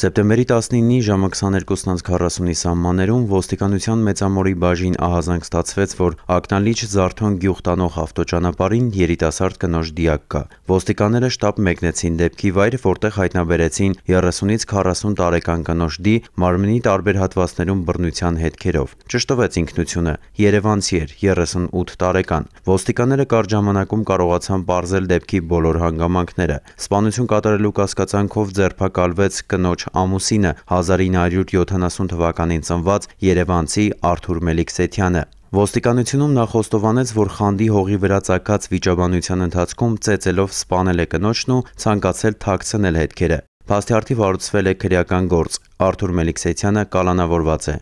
Սեպտեմբերի 19-ի ժամը 22:40-ի սահմաններում ոստիկանության Մեծամորի բաժին ահազանգ ստացվեց, որ Ակնալիչ Զարթոն գյուղ տանող ավտոճանապարհին երիտասարդ կնոջ դիակ կա։ Ոստիկանները շտապ մեկնեցին դեպքի վայր, որտեղ հայտնաբերեցին 30-ից 40 տարեկան կնոջ դի մարմնի տարբեր հատվածներում բռնության հետքերով։ Ճշտվեց ինքնությունը։ Երևանցի էր, 38 տարեկան։ Ոստիկանները կարճ ժամանակում կարողացան բարձել դեպքի բոլոր հանգամանքները։ Սպանություն կատարելու կասկածանքով ձերբակալվեց կնոջ ամուսինը 1970 թվականին ծնված երևանցի Արթուր Մելիքսեթյանը։ Ոստիկանությունում նա խոստովանեց, որ Խանդի հողի վրա ցակած վիճաբանության ընթացքում ծեծելով սպանել է կնոջն ու ցանկացել թաքցնել հետքերը։ Փաստյարթի վարուցվել է քրեական գործ։ Արթուր Մելիքսեթյանը կալանավորված է։